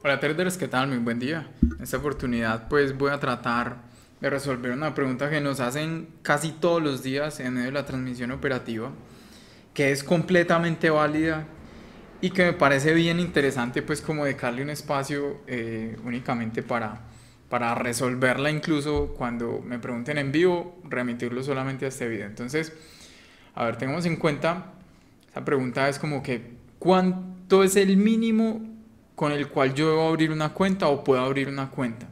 Hola traders, ¿qué tal? Muy buen día. En esta oportunidad pues voy a tratar de resolver una pregunta que nos hacen casi todos los días en medio de la transmisión operativa, que es completamente válida y que me parece bien interesante pues como dejarle un espacio eh, únicamente para, para resolverla incluso cuando me pregunten en vivo, remitirlo solamente a este video. Entonces, a ver, tengamos en cuenta, esa pregunta es como que ¿cuánto es el mínimo con el cual yo debo abrir una cuenta o puedo abrir una cuenta.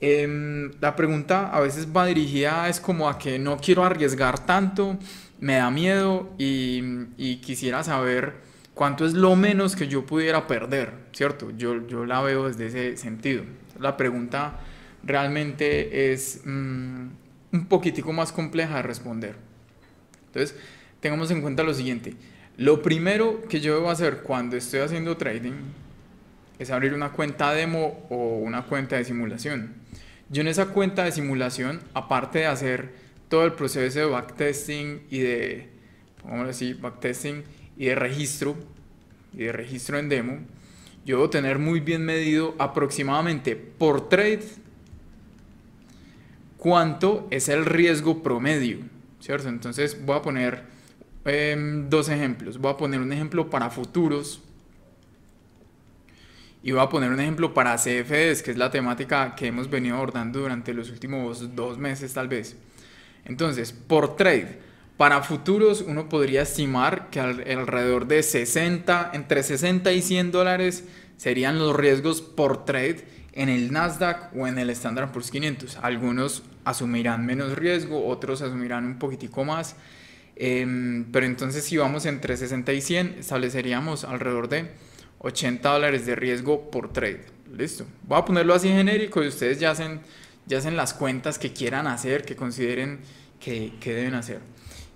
Em, la pregunta a veces va dirigida es como a que no quiero arriesgar tanto, me da miedo y, quisiera saber cuánto es lo menos que yo pudiera perder, ¿cierto? Yo, la veo desde ese sentido. La pregunta realmente es mm, un poquitico más compleja de responder. Entonces, tengamos en cuenta lo siguiente. Lo primero que yo debo hacer cuando estoy haciendo trading es abrir una cuenta demo o una cuenta de simulación. Yo en esa cuenta de simulación, aparte de hacer todo el proceso de backtesting y de, y de registro, y de registro en demo, yo debo tener muy bien medido aproximadamente por trade cuánto es el riesgo promedio, ¿cierto? Entonces voy a poner em, dos ejemplos. Voy a poner un ejemplo para futuros y voy a poner un ejemplo para CFDs, que es la temática que hemos venido abordando durante los últimos dos meses tal vez. Entonces, por trade, para futuros uno podría estimar que alrededor de 60, entre 60 y 100 dólares serían los riesgos por trade en el Nasdaq o en el Standard Poor's 500. Algunos asumirán menos riesgo, otros asumirán un poquitico más. Em, pero entonces si vamos entre 60 y 100, estableceríamos alrededor de 80 dólares de riesgo por trade. Listo. Voy a ponerlo así genérico y ustedes ya hacen, ya hacen las cuentas que quieran hacer, que consideren que, deben hacer.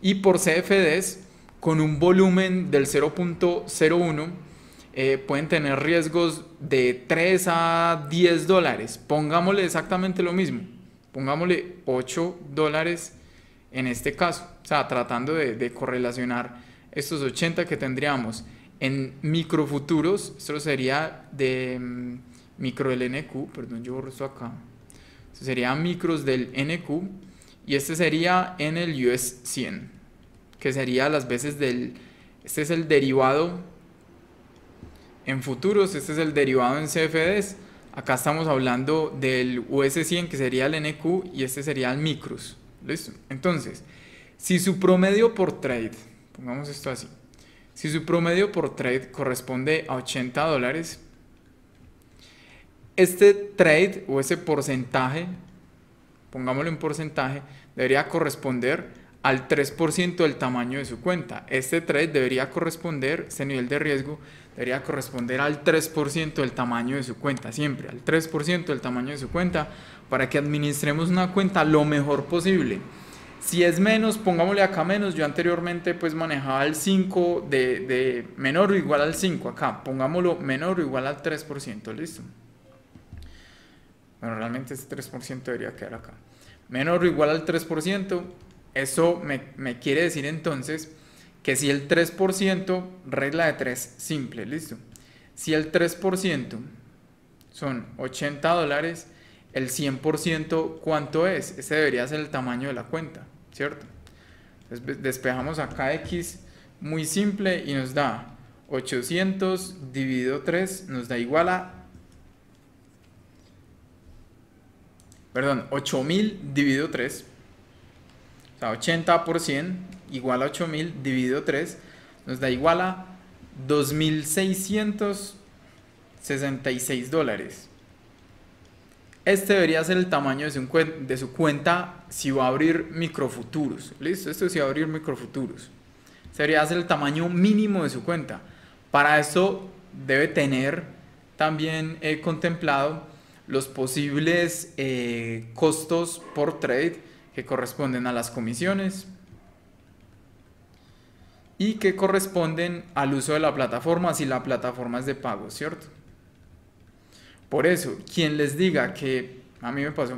Y por CFDs, con un volumen del 0.01, eh, pueden tener riesgos de 3 a 10 dólares. Pongámosle exactamente lo mismo. Pongámosle 8 dólares en este caso. O sea, tratando de, de correlacionar estos 80 que tendríamos en futuros, esto sería de mm, micro del NQ, perdón, yo borro esto acá. Esto sería micros del NQ y este sería en el US 100, que sería las veces del... Este es el derivado en futuros, este es el derivado en CFDs. Acá estamos hablando del US100 que sería el NQ y este sería el micros. ¿Listo? Entonces, si su promedio por trade, pongamos esto así, si su promedio por trade corresponde a 80 dólares, este trade o ese porcentaje, pongámosle en porcentaje, debería corresponder al 3% del tamaño de su cuenta. Este trade debería corresponder, este nivel de riesgo debería corresponder al 3% del tamaño de su cuenta, siempre al 3% del tamaño de su cuenta, para que administremos una cuenta lo mejor posible. Si es menos, pongámosle acá menos. Yo anteriormente pues manejaba el 5 de, menor o igual al 5. Acá pongámoslo menor o igual al 3%. Listo. Bueno, realmente ese 3% debería quedar acá. Menor o igual al 3%. Eso me quiere decir entonces que si el 3%, regla de 3 simple, listo. Si el 3% son 80 dólares, el 100% cuánto es? Ese debería ser el tamaño de la cuenta. ¿cierto? despejamos acá x muy simple y nos da 800 dividido 3 nos da igual a... Perdón, 8000 dividido 3. O sea, 80 igual a 8000 dividido 3 nos da igual a 2666 dólares. Este debería ser el tamaño de su, cuenta si va a abrir microfuturos. ¿Listo? Esto si va a abrir microfuturos. Este debería ser el tamaño mínimo de su cuenta. Para eso debe tener también eh, contemplado los posibles eh, costos por trade que corresponden a las comisiones y que corresponden al uso de la plataforma si la plataforma es de pago, ¿cierto? Por eso, quien les diga que, a mí me pasó,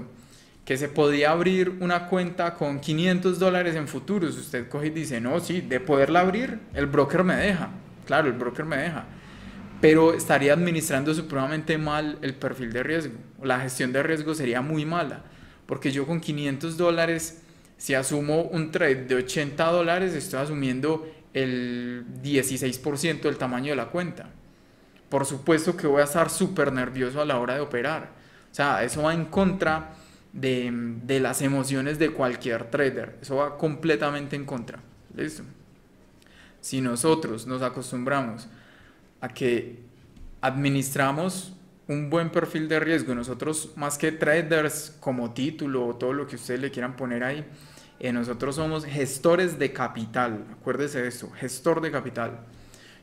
que se podía abrir una cuenta con 500 dólares en futuros, usted coge y dice, no, sí, de poderla abrir, el broker me deja. Claro, el broker me deja. Pero estaría administrando supremamente mal el perfil de riesgo. La gestión de riesgo sería muy mala. Porque yo con 500 dólares, si asumo un trade de 80 dólares, estoy asumiendo el 16% del tamaño de la cuenta por supuesto que voy a estar súper nervioso a la hora de operar. O sea, eso va en contra de, las emociones de cualquier trader. Eso va completamente en contra. ¿Listo? Si nosotros nos acostumbramos a que administramos un buen perfil de riesgo. Nosotros, más que traders como título o todo lo que ustedes le quieran poner ahí, eh, nosotros somos gestores de capital. Acuérdese de eso, gestor de capital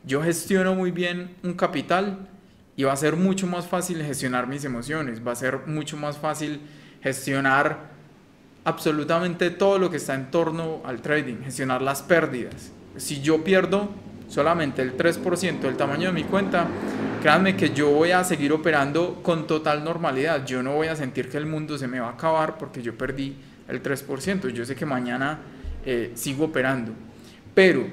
yo gestiono muy bien un capital y va a ser mucho más fácil gestionar mis emociones, va a ser mucho más fácil gestionar absolutamente todo lo que está en torno al trading, gestionar las pérdidas. Si yo pierdo solamente el 3% del tamaño de mi cuenta, créanme que yo voy a seguir operando con total normalidad. Yo no voy a sentir que el mundo se me va a acabar porque yo perdí el 3%. Yo sé que mañana eh, sigo operando. Pero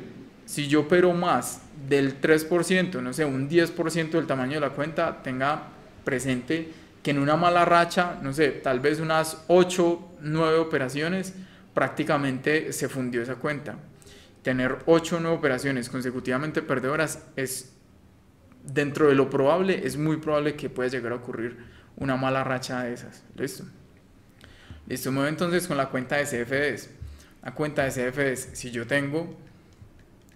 si yo opero más del 3%, no sé, un 10% del tamaño de la cuenta, tenga presente que en una mala racha, no sé, tal vez unas 8, 9 operaciones, prácticamente se fundió esa cuenta. Tener 8 o 9 operaciones consecutivamente perdedoras es, dentro de lo probable, es muy probable que pueda llegar a ocurrir una mala racha de esas. ¿Listo? Listo, me voy entonces con la cuenta de CFDs. La cuenta de CFDs, si yo tengo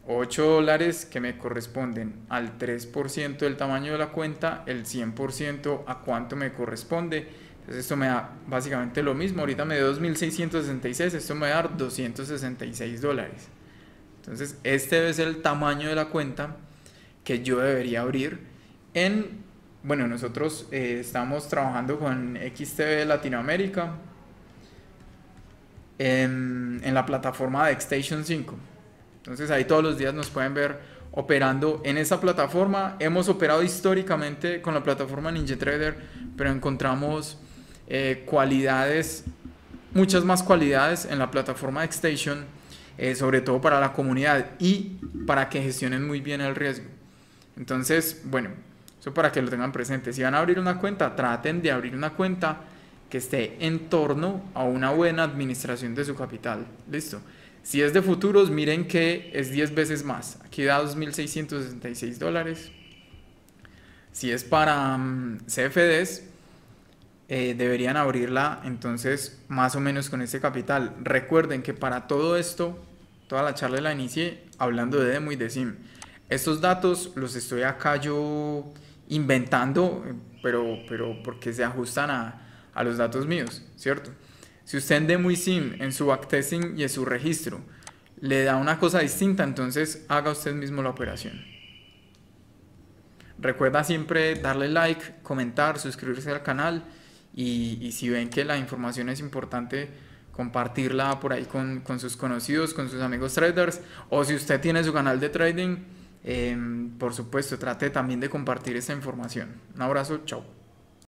8 dólares que me corresponden al 3% del tamaño de la cuenta, el 100% a cuánto me corresponde. Entonces esto me da básicamente lo mismo. Ahorita me dio 2.666, esto me va a dar 266 dólares. Entonces este es el tamaño de la cuenta que yo debería abrir en... Bueno, nosotros eh, estamos trabajando con XTV Latinoamérica en, la plataforma de Xtation 5. Entonces ahí todos los días nos pueden ver operando en esa plataforma. Hemos operado históricamente con la plataforma NinjaTrader, pero encontramos eh, cualidades, muchas más cualidades en la plataforma Xtation, eh, sobre todo para la comunidad y para que gestionen muy bien el riesgo. Entonces, bueno, eso para que lo tengan presente. Si van a abrir una cuenta, traten de abrir una cuenta que esté en torno a una buena administración de su capital. Listo. Si es de futuros, miren que es 10 veces más. Aquí da 2.666 dólares. Si es para mm, CFDs, eh, deberían abrirla entonces más o menos con este capital. Recuerden que para todo esto, toda la charla la inicié hablando de Demo y de Sim. Estos datos los estoy acá yo inventando, eh, pero, pero porque se ajustan a los datos míos, ¿cierto? Si usted en sim en su backtesting y en su registro, le da una cosa distinta, entonces haga usted mismo la operación. Recuerda siempre darle like, comentar, suscribirse al canal y, si ven que la información es importante, compartirla por ahí con, sus conocidos, con sus amigos traders o si usted tiene su canal de trading, em, por supuesto trate también de compartir esa información. Un abrazo, chao.